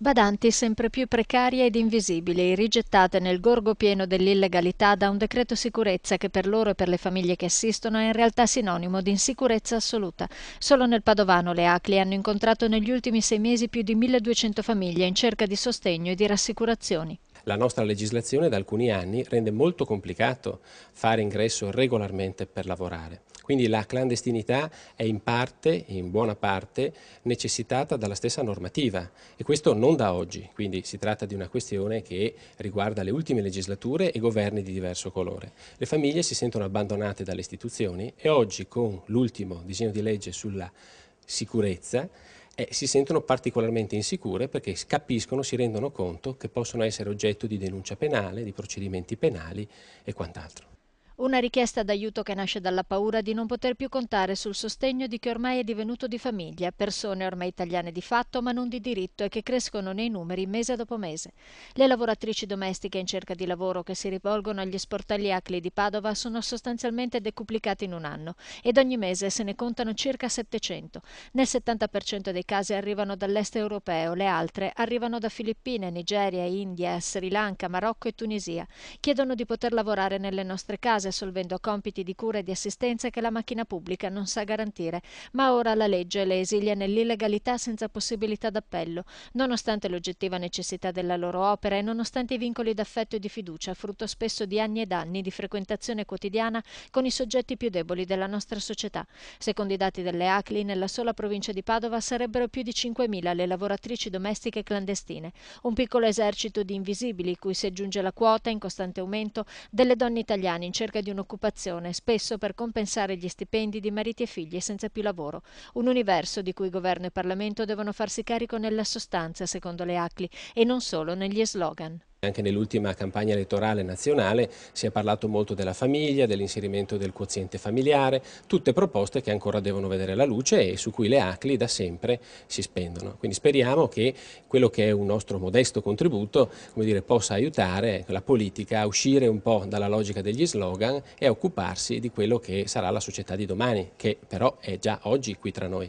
badanti sempre più precarie ed invisibili, rigettate nel gorgo pieno dell'illegalità da un decreto sicurezza che per loro e per le famiglie che assistono è in realtà sinonimo di insicurezza assoluta. Solo nel Padovano le ACLI hanno incontrato negli ultimi sei mesi più di 1200 famiglie in cerca di sostegno e di rassicurazioni. La nostra legislazione da alcuni anni rende molto complicato fare ingresso regolarmente per lavorare. Quindi la clandestinità è in parte, in buona parte, necessitata dalla stessa normativa e questo non da oggi, quindi si tratta di una questione che riguarda le ultime legislature e governi di diverso colore. Le famiglie si sentono abbandonate dalle istituzioni e oggi con l'ultimo disegno di legge sulla sicurezza eh, si sentono particolarmente insicure perché capiscono, si rendono conto che possono essere oggetto di denuncia penale, di procedimenti penali e quant'altro. Una richiesta d'aiuto che nasce dalla paura di non poter più contare sul sostegno di chi ormai è divenuto di famiglia, persone ormai italiane di fatto ma non di diritto e che crescono nei numeri mese dopo mese. Le lavoratrici domestiche in cerca di lavoro che si rivolgono agli sportelli ACLI di Padova sono sostanzialmente decuplicate in un anno ed ogni mese se ne contano circa 700. Nel 70% dei casi arrivano dall'est europeo, le altre arrivano da Filippine, Nigeria, India, Sri Lanka, Marocco e Tunisia. Chiedono di poter lavorare nelle nostre case imprese assolvendo compiti di cura e di assistenza che la macchina pubblica non sa garantire, ma ora la legge le esilia nell'illegalità senza possibilità d'appello, nonostante l'oggettiva necessità della loro opera e nonostante i vincoli d'affetto e di fiducia, frutto spesso di anni ed anni di frequentazione quotidiana con i soggetti più deboli della nostra società. Secondo i dati delle ACLI, nella sola provincia di Padova sarebbero più di 5.000 le lavoratrici domestiche clandestine, un piccolo esercito di invisibili cui si aggiunge la quota in costante aumento delle donne italiane in cerca ricerca di un'occupazione, spesso per compensare gli stipendi di mariti e figli senza più lavoro. Un universo di cui governo e Parlamento devono farsi carico nella sostanza, secondo le ACLI, e non solo negli slogan. Anche nell'ultima campagna elettorale nazionale si è parlato molto della famiglia, dell'inserimento del quoziente familiare, tutte proposte che ancora devono vedere la luce e su cui le ACLI da sempre si spendono. Quindi speriamo che quello che è un nostro modesto contributo dire, possa aiutare la politica a uscire un po' dalla logica degli slogan e a occuparsi di quello che sarà la società di domani, che però è già oggi qui tra noi.